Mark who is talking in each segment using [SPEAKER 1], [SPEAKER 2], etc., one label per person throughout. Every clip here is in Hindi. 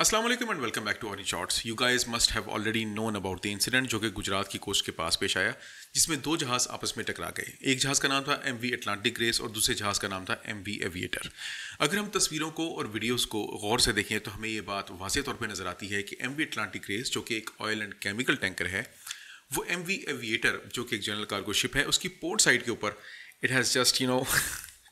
[SPEAKER 1] Aslam and welcome back to Ori shorts you guys must have already known about the incident जो कि गुजरात की कोस्ट के पास पेश आया जिसमें दो जहाज़ आपस में टकरा गए एक जहाज़ का नाम था एम वी अटलांटिक रेस और दूसरे जहाज़ का नाम था एम वी एविएटर अगर हम तस्वीरों को और वीडियोज़ को गौर से देखें तो हमें ये बात वाजह तौर पर नज़र आती है कि एम वी अटलांटिक रेस जो कि एक ऑयल एंड केमिकल टैंकर है वो एम वी एविएटर जो कि एक जनरल कार्गोशिप है उसकी पोर्ट साइड के ऊपर it has just you know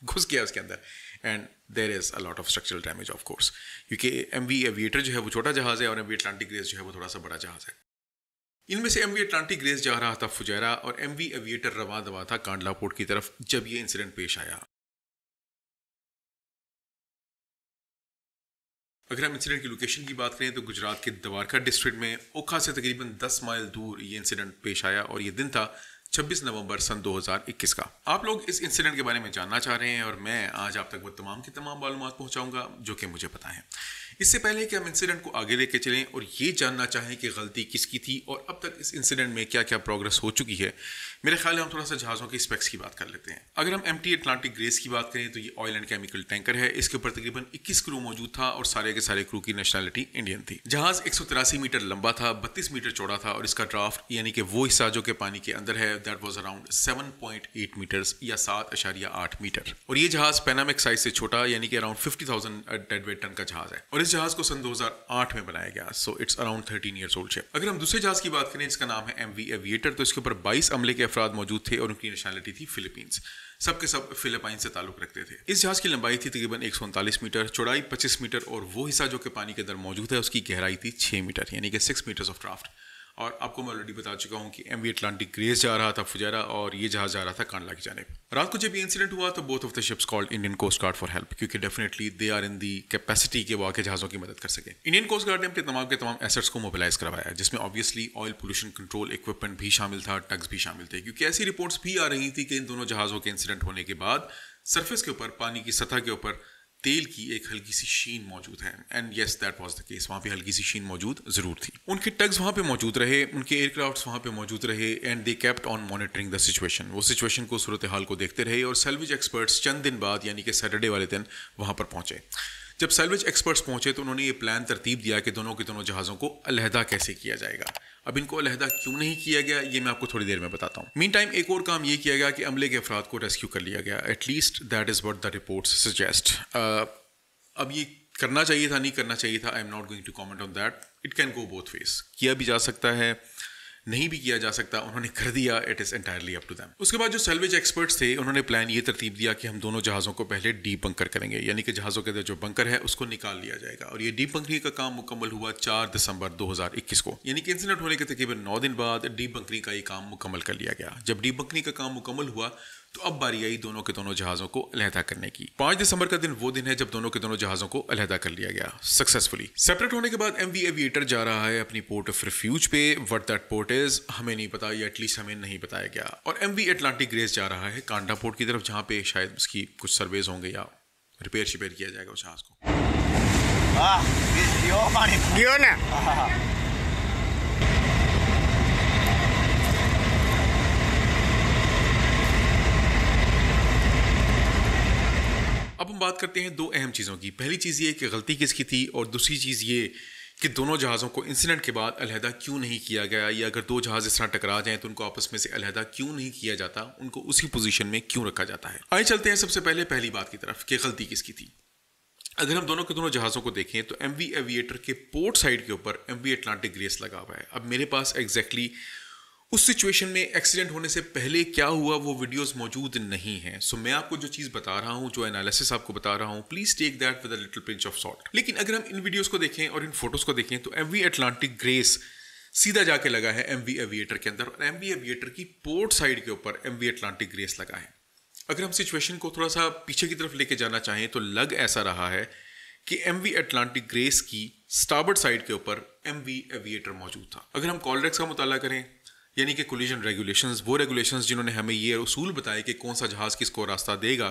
[SPEAKER 1] घुस गया उसके अंदर and there is a lot of structural damage of course क्योंकि एम वी एविएटर जो है वो छोटा जहाज़ है और एम वी अटलांटिक ग्रेस जो है वो थोड़ा सा बड़ा जहाज़ है इनमें से एम वी अटलांटिक ग्रेस जा रहा था फुजैरा और एम वी एविएटर रवा दवा था कांडला पोर्ट की तरफ जब ये इंसिडेंट पेश आया अगर हम इंसिडेंट की लोकेशन की बात करें तो गुजरात के द्वारका डिस्ट्रिक्ट में ओखा से तकरीबन 10 माइल दूर ये इंसिडेंट पेश आया और ये दिन था 26 नवंबर सन 2021 का आप लोग इस इंसिडेंट के बारे में जानना चाह रहे हैं और मैं आज आप तक वो तमाम की तमाम मालूम पहुंचाऊंगा जो कि मुझे पता है इससे पहले कि हम इंसिडेंट को आगे लेके चलें और ये जानना चाहें कि गलती किसकी थी और अब तक इस इंसिडेंट में क्या क्या प्रोग्रेस हो चुकी है मेरे ख्याल में हम थोड़ा सा जहाज़ों के स्पेक्स की बात कर लेते हैं अगर हम एम टी अटलांटिक ग्रेस की बात करें तो ये ऑयल एंड केमिकल टैंकर है इसके ऊपर तकरीबन इक्कीस क्रू मौजूद था और सारे के सारे क्रू की नेशनलिटी इंडियन थी जहाज़ एक मीटर लंबा था बत्तीस मीटर चौड़ा था और इसका ड्राफ्ट यानी कि वो हिस्सा जो कि पानी के अंदर है that was around seven point या सात अशारिया मीटर और ये जहाज़ पैनामिक साइज से छोटा यानी कि अराउंड फिफ्टी थाउजेंड टन का जहाज़ है और इस जहाज को सन 2008 में बनाया गया so it's around 13 years old ship अगर हम दूसरे जहाज की बात करें इसका नाम है एम वी एविएटर तो इसके ऊपर 22 अमले के अफराद मौजूद थे और उनकी नेशनलिटी थी फिलीपींस सब के सब फिलिपाइन से ताल्लुक रखते थे इस जहाज की लंबाई थी तकरीबन एक मीटर चौड़ाई पच्चीस मीटर और वो हिस्सा जो कि पानी के अंदर मौजूद है उसकी गहराई थी छः मीटर यानी कि सिक्स मीटर्स ऑफ ड्राफ्ट और आपको मैं ऑलरेडी बता चुका हूँ कि एम वी अटलांटिक ग्रेस जा रहा था फुजैरा और ये जहाज जा रहा था कांडला की जाने रात को जब ये इंसिडेंट हुआ तो both of the ships called Indian coast guard for help क्योंकि definitely they are in the capacity के वो आके जहाज़ों की मदद कर सके इंडियन कोस्ट गार्ड ने अपने तमाम के तमाम एसेट्स को मोबिलाइज करवाया जिसमें obviously oil pollution control equipment भी शामिल था टग्स भी शामिल थे क्योंकि ऐसी रिपोर्ट्स भी आ रही थी कि इन दोनों जहाज़ों के इंसिडेंट होने के बाद सरफेस के ऊपर पानी की सतह के ऊपर तेल की एक हल्की सी शीन मौजूद है and yes that was the case वहाँ पे हल्की सी शीन मौजूद जरूर थी उनके टग्स वहाँ पे मौजूद रहे उनके एयरक्राफ्ट वहाँ पे मौजूद रहे and they kept on monitoring the situation वो सिचुएशन को सूरत हाल को देखते रहे और सेल्विज एक्सपर्ट्स चंद दिन बाद यानी कि सैटरडे वाले दिन वहाँ पर पहुंचे जब सेल्वेज एक्सपर्ट्स पहुंचे तो उन्होंने ये प्लान तरतीब दिया कि दोनों के दोनों जहाज़ों को अलहदा कैसे किया जाएगा अब इनको अलहदा क्यों नहीं किया गया ये मैं आपको थोड़ी देर में बताता हूँ मीन टाइम एक और काम ये किया गया कि अमले के अफराद को रेस्क्यू कर लिया गया at least that is what the report suggest अब ये करना चाहिए था नहीं करना चाहिए था I am not going to comment on that it can go both face किया भी जा सकता है नहीं भी किया जा सकता उन्होंने कर दिया it is entirely up to them उसके बाद जो सेल्वेज एक्सपर्ट्स थे उन्होंने प्लान ये तरतीब दिया कि हम दोनों जहाज़ों को पहले डी बंकर करेंगे यानी कि जहाज़ों के अंदर जो बंकर है उसको निकाल लिया जाएगा और ये डी बंकरी का काम मुकम्मल हुआ चार दिसंबर दो को यानी कि इंसिडेंट होने के तकरीबन नौ दिन बाद डी बंकरी का ये काम मुकम्मल कर लिया गया जब डी बंकरी का काम मुकम्मल हुआ तो अब बारी आई दोनों के दोनों जहाज़ों को अलहदा करने की पांच दिसंबर का दिन वो दिन है जब दोनों के दोनों जहाज़ों को अलहदा कर लिया गया सक्सेसफुली सेपरेट होने के बाद एम वी एविएटर जा रहा है अपनी पोर्ट ऑफ रिफ्यूज पे वट दैट पोर्ट इज हमें नहीं पता या एटलीस्ट हमें नहीं बताया गया और एम वी एटलांटिक ग्रेस जा रहा है कांडा पोर्ट की तरफ जहाँ पे शायद उसकी कुछ सर्वेज होंगे या रिपेयर शिपेयर किया जाएगा उस जहाज़ को हम बात करते हैं दो अहम चीज़ों की पहली चीज़ ये कि गलती किसकी थी और दूसरी चीज़ ये कि दोनों जहाज़ों को इंसिडेंट के बाद अलहदा क्यों नहीं किया गया या अगर दो जहाज़ इस तरह टकरा जाएं तो उनको आपस में से अलहदा क्यों नहीं किया जाता उनको उसी पोजीशन में क्यों रखा जाता है आइए चलते हैं सबसे पहले पहली बात की तरफ कि गलती किसकी थी अगर हम दोनों के दोनों जहाज़ों को देखें तो एम एविएटर के पोर्ट साइड के ऊपर एम वी एटलांटिक ग्रेस लगा हुआ है अब मेरे पास एग्जैक्टली exactly उस सिचुएशन में एक्सीडेंट होने से पहले क्या हुआ वो वीडियोस मौजूद नहीं हैं सो so, मैं आपको जो चीज़ बता रहा हूँ जो एनालिसिस आपको बता रहा हूँ please take that with little pinch of salt लेकिन अगर हम इन वीडियोस को देखें और इन फोटोज को देखें तो एम अटलांटिक ग्रेस सीधा जाके लगा है एम एविएटर के अंदर और एम एविएटर की पोर्ट साइड के ऊपर एम वी अटलांटिक ग्रेस लगा है अगर हम सिचुएशन को थोड़ा सा पीछे की तरफ लेके जाना चाहें तो लग ऐसा रहा है कि एम वी अटलांटिक ग्रेस की स्टाबर्ड साइड के ऊपर एम वी एविएटर मौजूद था अगर हम कॉलरेक्स का मुताला करें यानी कि कोलिजन रेगुलेशंस वो रेगुलेशंस जिन्होंने हमें ये असूल बताए कि कौन सा जहाज़ किसको रास्ता देगा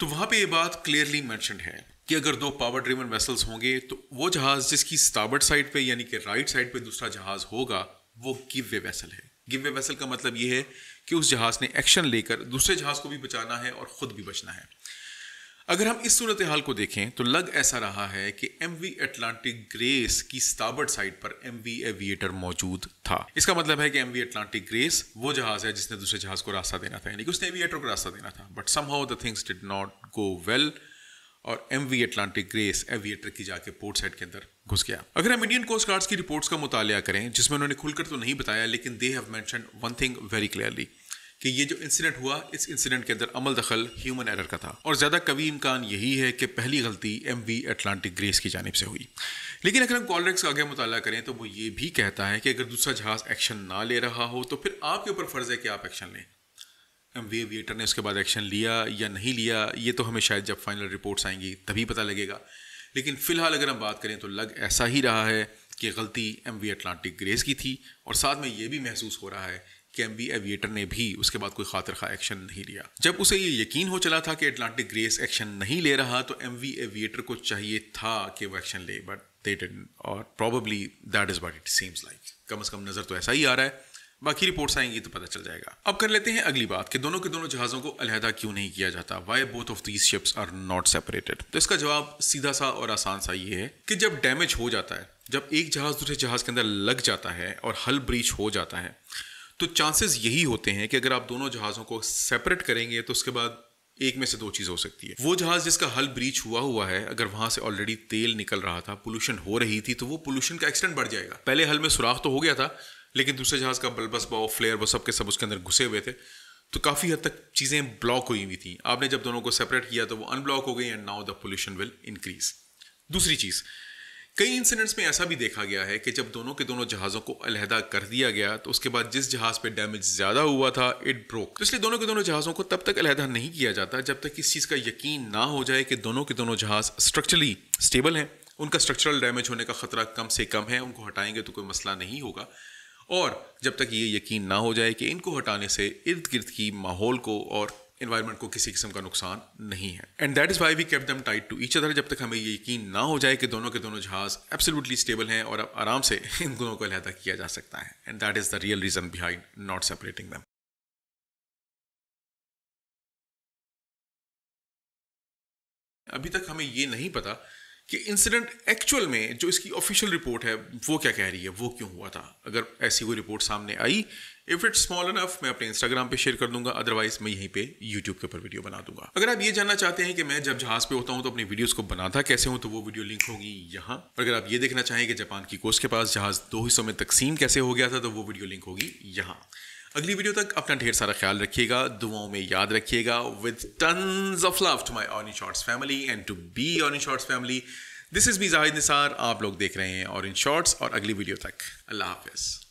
[SPEAKER 1] तो वहाँ पे ये बात क्लियरली मैंशनड है कि अगर दो पावर ड्रिवन वेसल्स होंगे तो वो जहाज़ जिसकी स्टाबर्ड साइड पे यानी कि राइट साइड पे दूसरा जहाज़ होगा वो गिव वे वैसल है गिव वे वैसल का मतलब ये है कि उस जहाज़ ने एक्शन लेकर दूसरे जहाज़ को भी बचाना है और ख़ुद भी बचना है अगर हम इस सूरत हाल को देखें तो लग ऐसा रहा है कि एम वी एटलांटिक ग्रेस की स्टाबर्ड साइड पर एम वी एविएटर मौजूद था इसका मतलब है कि एम वी एटलांटिक ग्रेस वो जहाज है जिसने दूसरे जहाज को रास्ता देना था यानी कि उसने एविएटर को रास्ता देना था but somehow the things did not go well और M V Atlantic Grace Aviator की जाके पोर्ट साइड के अंदर घुस गया अगर हम इंडियन कोस्ट गार्ड्स की रिपोर्ट्स का मुताया करें जिसमें उन्होंने खुलकर तो नहीं बताया लेकिन they have mention one thing very clearly कि ये जो इंसिडेंट हुआ इस इंसिडेंट के अंदर अमल दखल ह्यूमन एरर का था और ज़्यादा कवी इम्कान यही है कि पहली गलती एम वी एटलांटिक ग्रेस की जानब से हुई लेकिन अगर हम कॉलरेक्स का आगे मुताला करें तो वो ये भी कहता है कि अगर दूसरा जहाज़ एक्शन ना ले रहा हो तो फिर आपके ऊपर फ़र्ज़ है कि आप एक्शन लें एम वी एविएटर ने उसके बाद एक्शन लिया या नहीं लिया ये तो हमें शायद जब फाइनल रिपोर्ट्स आएंगी तभी पता लगेगा लेकिन फ़िलहाल अगर हम बात करें तो लग ऐसा ही रहा है कि गलती एम वी अटलांटिक ग्रेस की थी और साथ में ये भी महसूस हो रहा है कि एम एविएटर ने भी उसके बाद कोई खातर खा एक्शन नहीं लिया जब उसे ये यकीन हो चला था कि एटलांटिक ग्रेस एक्शन नहीं ले रहा तो एम वी एविएटर को चाहिए था कि वो एक्शन ले बट दे डिडन और probably that is what it seems like कम अज़ कम नज़र तो ऐसा ही आ रहा है बाकी रिपोर्ट्स आएंगी तो पता चल जाएगा अब कर लेते हैं अगली बात कि दोनों के दोनों जहाज़ों को अलहदा क्यों नहीं किया जाता why both of these ships are not separated तो इसका जवाब सीधा सा और आसान सा ये है कि जब डैमेज हो जाता है जब एक जहाज़ दूसरे जहाज़ के अंदर लग जाता है और हल ब्रीच हो जाता है तो चांसेस यही होते हैं कि अगर आप दोनों जहाज़ों को सेपरेट करेंगे तो उसके बाद एक में से दो चीज़ हो सकती है वो जहाज़ जिसका हल ब्रीच हुआ हुआ है अगर वहाँ से ऑलरेडी तेल निकल रहा था पोल्यूशन हो रही थी तो वो पोल्यूशन का एक्सटेंट बढ़ जाएगा पहले हल में सुराख तो हो गया था लेकिन दूसरे जहाज़ का बल्बस बाओ फ्लेयर वो सब के सब उसके अंदर घुसे हुए थे तो काफ़ी हद तक चीज़ें ब्लॉक हुई हुई थी आपने जब दोनों को सेपरेट किया तो वो अनब्लॉक हो गई and now the pollution will increase दूसरी चीज़ कई इंसिडेंट्स में ऐसा भी देखा गया है कि जब दोनों के दोनों जहाज़ों को अलहदा कर दिया गया तो उसके बाद जिस जहाज़ पे डैमेज ज़्यादा हुआ था इट ब्रोक तो इसलिए दोनों के दोनों जहाज़ों को तब तक अलहदा नहीं किया जाता जब तक इस चीज़ का यकीन ना हो जाए कि दोनों के दोनों जहाज़ स्ट्रक्चरली स्टेबल हैं उनका स्ट्रक्चरल डैमेज होने का खतरा कम से कम है उनको हटाएंगे तो कोई मसला नहीं होगा और जब तक ये यकीन ना हो जाए कि इनको हटाने से इर्द गिर्द की माहौल को और इन्वायरमेंट को किसी किस्म का नुकसान नहीं है and that is why we keep them tight to each other जब तक हमें ये यकीन ना हो जाए कि दोनों के दोनों जहाज एब्सोल्युटली स्टेबल हैं और अब आराम से इन दोनों को अलहदा किया जा सकता है and that is the real reason behind not separating them अभी तक हमें ये नहीं पता कि इंसिडेंट एक्चुअल में जो इसकी ऑफिशियल रिपोर्ट है वो क्या कह रही है वो क्यों हुआ था अगर ऐसी कोई रिपोर्ट सामने आई इफ इट्स स्मॉल इनफ मैं अपने इंस्टाग्राम पे शेयर कर दूंगा अदरवाइज मैं यहीं पे यूट्यूब के ऊपर वीडियो बना दूंगा अगर आप ये जानना चाहते हैं कि मैं जब जहाज पे होता हूँ तो अपनी वीडियोस को बनाता कैसे हूँ तो वो वीडियो लिंक होगी यहाँ और अगर आप ये देखना चाहें कि जापान की कोस्ट के पास जहाज दो हिस्सों में तकसीम कैसे हो गया था तो वो वीडियो लिंक होगी यहाँ अगली वीडियो तक अपना ढेर सारा ख्याल रखिएगा दुआओं में याद रखिएगा with tons of love to my only shorts family and to be only shorts family this is be Zahid Nisar आप लोग देख रहे हैं और इन शॉर्ट्स और अगली वीडियो तक अल्लाह हाफिज़